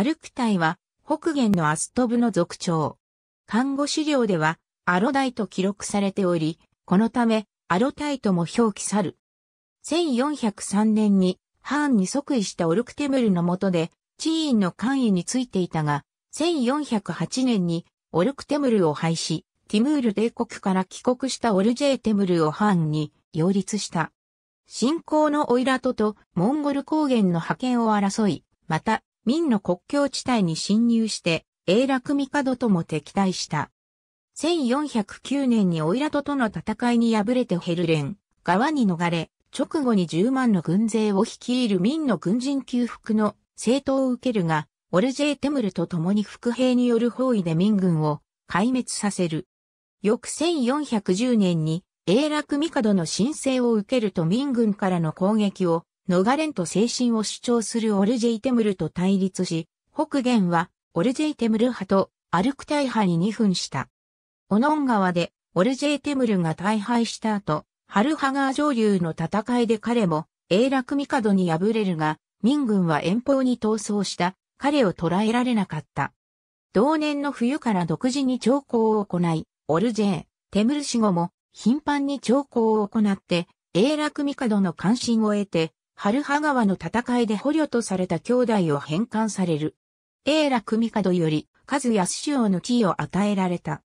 アルクタイは北限のアストブの族長。看護資料ではアロダイと記録されており、このためアロタイとも表記さる。1403年にハーンに即位したオルクテムルの下で地院の官位についていたが、1408年にオルクテムルを廃止、ティムール帝国から帰国したオルジェーテムルをハーンに擁立した。信仰のオイラトとモンゴル高原の覇権を争い、また明の国境地帯に侵入して、英楽帝とも敵対した。1409年にオイラトとの戦いに敗れてヘルレン、側に逃れ、直後に10万の軍勢を率いる民の軍人給付の政党を受けるが、オルジェーテムルと共に副兵による包囲で民軍を壊滅させる。翌1410年に、英楽帝の申請を受けると民軍からの攻撃をノガレンと精神を主張するオルジェイテムルと対立し、北元はオルジェイテムル派とアルクタイ派に二分した。オノン川でオルジェイテムルが大敗した後、ハルハガー上流の戦いで彼も永楽帝に敗れるが、民軍は遠方に逃走した彼を捕らえられなかった。同年の冬から独自に兆候を行い、オルジェイ、テムル死後も頻繁に兆候を行って、永楽帝の関心を得て、春葉川の戦いで捕虜とされた兄弟を返還される。永楽帝より、数安王の地位を与えられた。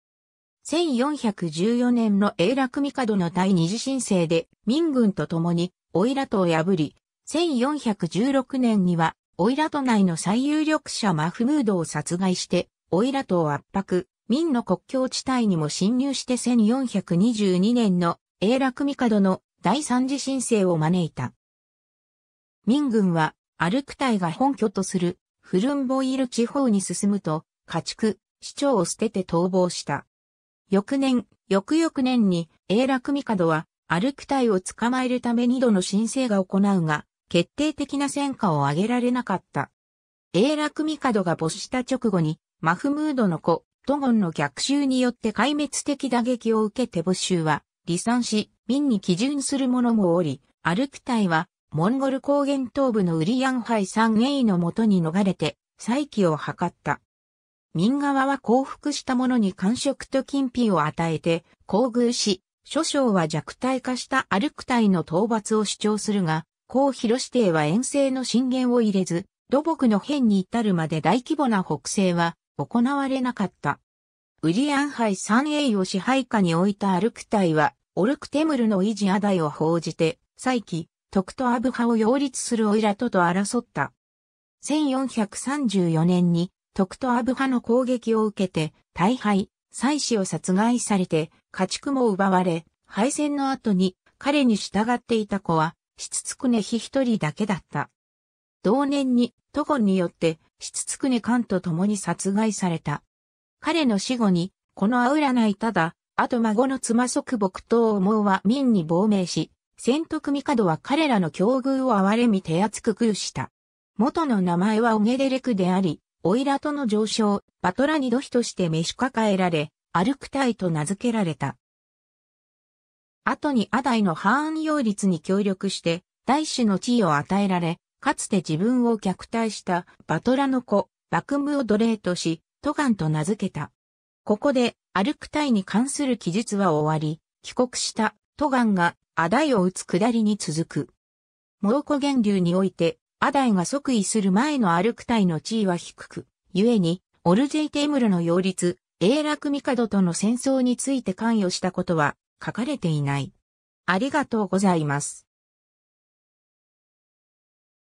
1414年の永楽帝の第二次申請で、民軍と共に、オイラトを破り、1416年には、オイラト内の最有力者マフムードを殺害して、オイラトを圧迫、民の国境地帯にも侵入して1422年の永楽帝の第三次申請を招いた。民軍は、アルクタイが本拠とするフルンボイル地方に進むと、家畜、市長を捨てて逃亡した。翌年、翌々年に、永楽帝は、アルクタイを捕まえるため二度の申請が行うが、決定的な戦果を上げられなかった。永楽帝が没した直後に、マフムードの子、ドゴンの逆襲によって壊滅的打撃を受けて没収は、離散し、民に基準する者もおり、アルクイは、モンゴル高原東部のウリヤンハイ三栄のもとに逃れて、再起を図った。民側は降伏した者に官職と金品を与えて、厚遇し、諸将は弱体化したアルク隊の討伐を主張するが、高広指定は遠征の震源を入れず、土木の変に至るまで大規模な北西は行われなかった。ウリアンハイ三栄を支配下に置いたアルク隊は、オルクテムルの維持アダイを報じて、再起、徳とアブ派を擁立するオイラとと争った。1434年に徳とアブ派の攻撃を受けて、大敗、妻子を殺害されて、家畜も奪われ、敗戦の後に彼に従っていた子は、しつつくね日一人だけだった。同年に、都言によって、しつつくね官と共に殺害された。彼の死後に、このアウラないただ、あと孫の妻即木母を思うは民に亡命し、千徳帝は彼らの境遇を憐れみ手厚く空した。元の名前はオゲデレクであり、オイラとの上昇、バトラニドヒとして召し抱えられ、アルクタイと名付けられた。後にアダイの反擁立に協力して、大使の地位を与えられ、かつて自分を虐待したバトラの子、バクムを奴隷とし、トガンと名付けた。ここで、アルクタイに関する記述は終わり、帰国したトガンがアダイを打つ下りに続く。猛虎源流において、アダイが即位する前のアクタ隊の地位は低く、故に、オルジェイテイムルの擁立、永楽帝との戦争について関与したことは書かれていない。ありがとうございます。